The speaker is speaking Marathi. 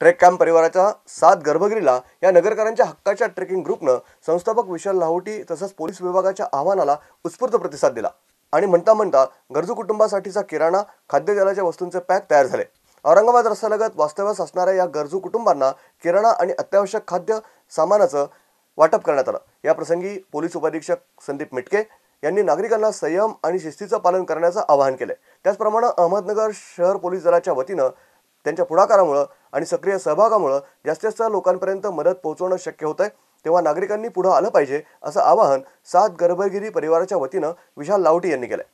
ट्रेक कॅम्प परिवाराच्या सात गर्भगिरीला या नगरकरांच्या हक्काच्या ट्रेकिंग ग्रुपनं संस्थापक विशाल लाहोटी तसंच पोलीस विभागाच्या आव्हानाला उत्स्फूर्त प्रतिसाद दिला आणि म्हणता म्हणता गरजू कुटुंबासाठीचा किराणा खाद्यजलाच्या वस्तूंचे पॅक तयार झाले औरंगाबाद रस्त्यालगत वास्तव्यास असणाऱ्या या गरजू कुटुंबांना किराणा आणि अत्यावश्यक खाद्य सामानाचं वाटप करण्यात आलं याप्रसंगी पोलीस उपाधीक्षक संदीप मिटके यांनी नागरिकांना संयम आणि शिस्तीचं पालन करण्याचं आवाहन केलं त्याचप्रमाणे अहमदनगर शहर पोलीस दलाच्या वतीनं त्यांच्या पुढाकारामुळं आणि सक्रिय सहभागामुळं जास्तीत जास्त लोकांपर्यंत मदत पोहोचवणं शक्य होत आहे तेव्हा नागरिकांनी पुढं आलं पाहिजे असं आवाहन सात गर्भगिरी परिवाराच्या वतीनं विशाल लावटी यांनी केलं